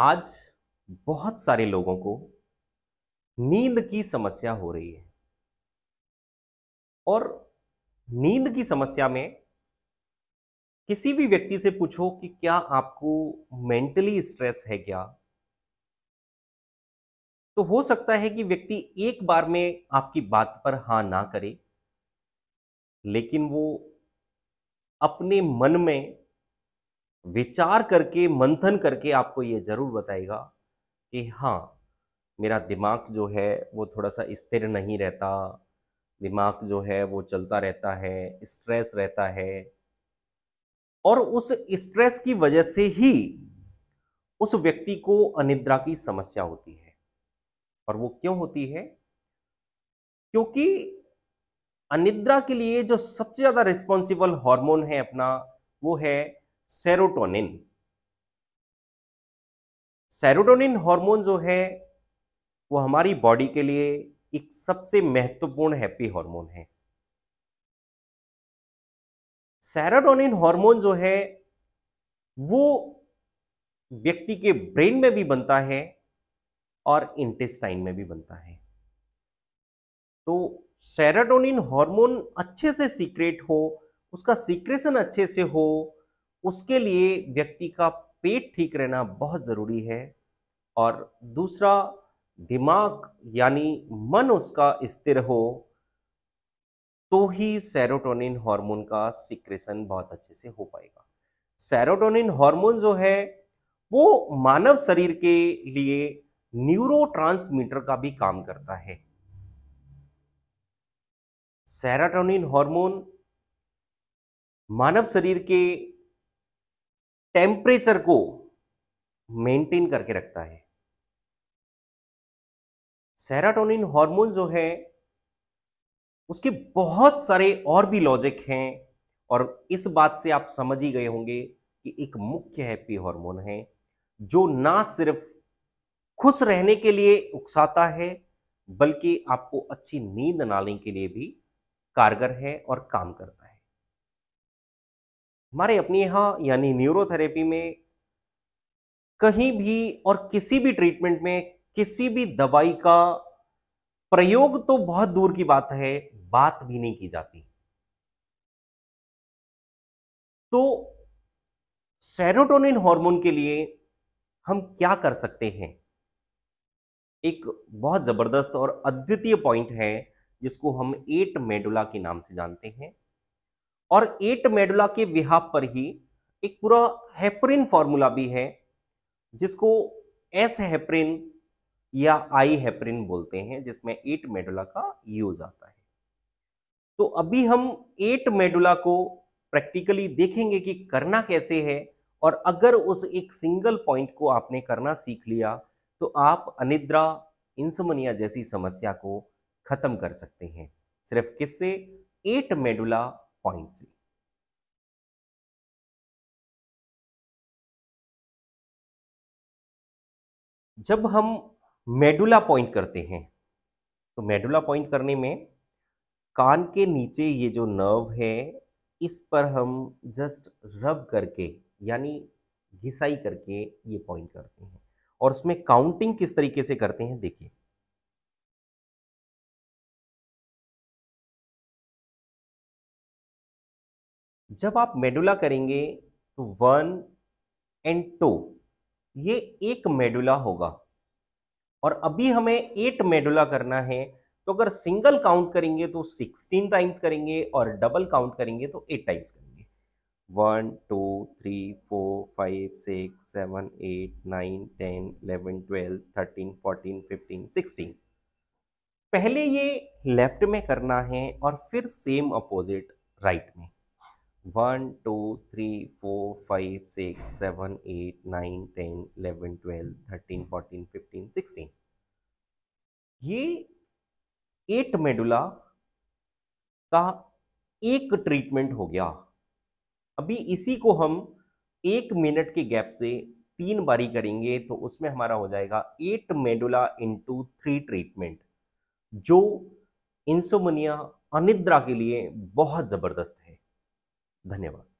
आज बहुत सारे लोगों को नींद की समस्या हो रही है और नींद की समस्या में किसी भी व्यक्ति से पूछो कि क्या आपको मेंटली स्ट्रेस है क्या तो हो सकता है कि व्यक्ति एक बार में आपकी बात पर हां ना करे लेकिन वो अपने मन में विचार करके मंथन करके आपको ये जरूर बताएगा कि हाँ मेरा दिमाग जो है वो थोड़ा सा स्थिर नहीं रहता दिमाग जो है वो चलता रहता है स्ट्रेस रहता है और उस स्ट्रेस की वजह से ही उस व्यक्ति को अनिद्रा की समस्या होती है और वो क्यों होती है क्योंकि अनिद्रा के लिए जो सबसे ज्यादा रिस्पॉन्सिबल हार्मोन है अपना वो है सेरोटोनिन सेरोटोनिन हार्मोन जो है वो हमारी बॉडी के लिए एक सबसे महत्वपूर्ण हैप्पी हार्मोन है सेरोटोनिन हार्मोन जो है वो व्यक्ति के ब्रेन में भी बनता है और इंटेस्टाइन में भी बनता है तो सेरोटोनिन हार्मोन अच्छे से सीक्रेट हो उसका सीक्रेशन अच्छे से हो उसके लिए व्यक्ति का पेट ठीक रहना बहुत ज़रूरी है और दूसरा दिमाग यानी मन उसका स्थिर हो तो ही सेरोटोनिन हार्मोन का सिक्रेशन बहुत अच्छे से हो पाएगा सेरोटोनिन हार्मोन जो है वो मानव शरीर के लिए न्यूरो का भी काम करता है सेरोटोनिन हार्मोन मानव शरीर के टेम्परेचर को मेंटेन करके रखता है सेराटोनिन हार्मोन जो है उसके बहुत सारे और भी लॉजिक हैं और इस बात से आप समझ ही गए होंगे कि एक मुख्य हैप्पी हार्मोन है जो ना सिर्फ खुश रहने के लिए उकसाता है बल्कि आपको अच्छी नींद नाने के लिए भी कारगर है और काम करता है हमारे अपने यहाँ यानी न्यूरोथेरेपी में कहीं भी और किसी भी ट्रीटमेंट में किसी भी दवाई का प्रयोग तो बहुत दूर की बात है बात भी नहीं की जाती तो सेरोटोनिन हार्मोन के लिए हम क्या कर सकते हैं एक बहुत जबरदस्त और अद्वितीय पॉइंट है जिसको हम एट मेडुला के नाम से जानते हैं और एट मेडुला के विहाप पर ही एक पूरा हेपरिन फॉर्मूला भी है जिसको एस हेपरिन या आई हेपरिन बोलते हैं जिसमें एट मेडुला का यूज आता है तो अभी हम एट मेडुला को प्रैक्टिकली देखेंगे कि करना कैसे है और अगर उस एक सिंगल पॉइंट को आपने करना सीख लिया तो आप अनिद्रा इंसमनिया जैसी समस्या को खत्म कर सकते हैं सिर्फ किससे एट मेडुला points जब हम मेडुला पॉइंट करते हैं तो मेडुला पॉइंट करने में कान के नीचे ये जो नर्व है इस पर हम जस्ट रब करके यानी घिसाई करके ये पॉइंट करते हैं और उसमें काउंटिंग किस तरीके से करते हैं देखिए जब आप मेडुला करेंगे तो वन एंड टू ये एक मेडुला होगा और अभी हमें एट मेडुला करना है तो अगर सिंगल काउंट करेंगे तो सिक्सटीन टाइम्स करेंगे और डबल काउंट करेंगे तो एट टाइम्स करेंगे one two three four five six seven eight nine ten eleven twelve thirteen fourteen fifteen sixteen पहले ये लेफ्ट में करना है और फिर सेम अपोजिट राइट में one two three four five six seven eight nine ten eleven twelve thirteen fourteen fifteen sixteen ये eight medulla का एक ट्रीटमेंट हो गया अभी इसी को हम एक मिनट के गैप से तीन बारी करेंगे तो उसमें हमारा हो जाएगा eight medulla into three treatment जो इंसोमनिया अनिद्रा के लिए बहुत ज़बरदस्त है धन्यवाद